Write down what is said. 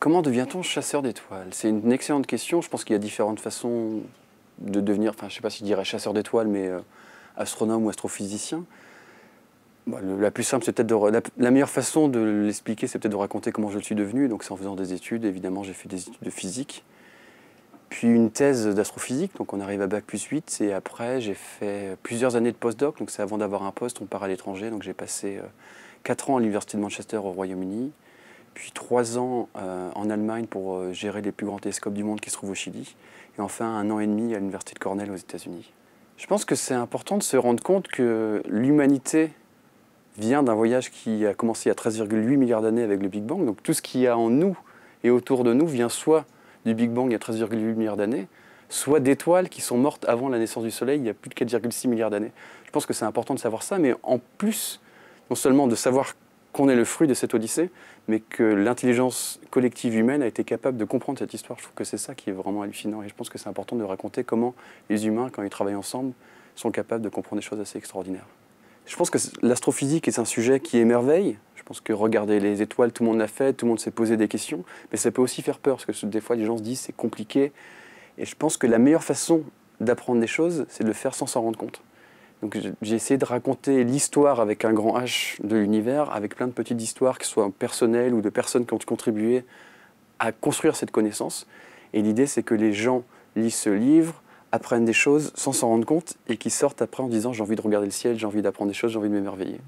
Comment devient-on chasseur d'étoiles C'est une excellente question. Je pense qu'il y a différentes façons de devenir, enfin, je ne sais pas si je dirais chasseur d'étoiles, mais euh, astronome ou astrophysicien. la plus simple, c'est peut-être La, meilleure façon de l'expliquer, c'est peut-être de raconter comment je le suis devenu. Donc, c'est en faisant des études. Évidemment, j'ai fait des études de physique. Puis une thèse d'astrophysique, donc on arrive à Bac plus 8. Et après, j'ai fait plusieurs années de postdoc. Donc, c'est avant d'avoir un poste, on part à l'étranger. Donc, j'ai passé euh, quatre 4 ans à l'Université de Manchester au Royaume-Uni puis trois ans euh, en Allemagne pour euh, gérer les plus grands télescopes du monde qui se trouvent au Chili, et enfin un an et demi à l'université de Cornell aux États-Unis. Je pense que c'est important de se rendre compte que l'humanité vient d'un voyage qui a commencé il y a 13,8 milliards d'années avec le Big Bang, donc tout ce qu'il y a en nous et autour de nous vient soit du Big Bang il y a 13,8 milliards d'années, soit d'étoiles qui sont mortes avant la naissance du Soleil il y a plus de 4,6 milliards d'années. Je pense que c'est important de savoir ça, mais en plus, non seulement de savoir qu'on est le fruit de cette odyssée, mais que l'intelligence collective humaine a été capable de comprendre cette histoire. Je trouve que c'est ça qui est vraiment hallucinant et je pense que c'est important de raconter comment les humains, quand ils travaillent ensemble, sont capables de comprendre des choses assez extraordinaires. Je pense que l'astrophysique est un sujet qui émerveille. Je pense que regarder les étoiles, tout le monde l'a fait, tout le monde s'est posé des questions, mais ça peut aussi faire peur, parce que des fois les gens se disent c'est compliqué. Et je pense que la meilleure façon d'apprendre des choses, c'est de le faire sans s'en rendre compte. Donc j'ai essayé de raconter l'histoire avec un grand H de l'univers, avec plein de petites histoires, que soient personnelles ou de personnes qui ont contribué à construire cette connaissance. Et l'idée, c'est que les gens lisent ce livre, apprennent des choses sans s'en rendre compte et qui sortent après en disant j'ai envie de regarder le ciel, j'ai envie d'apprendre des choses, j'ai envie de m'émerveiller.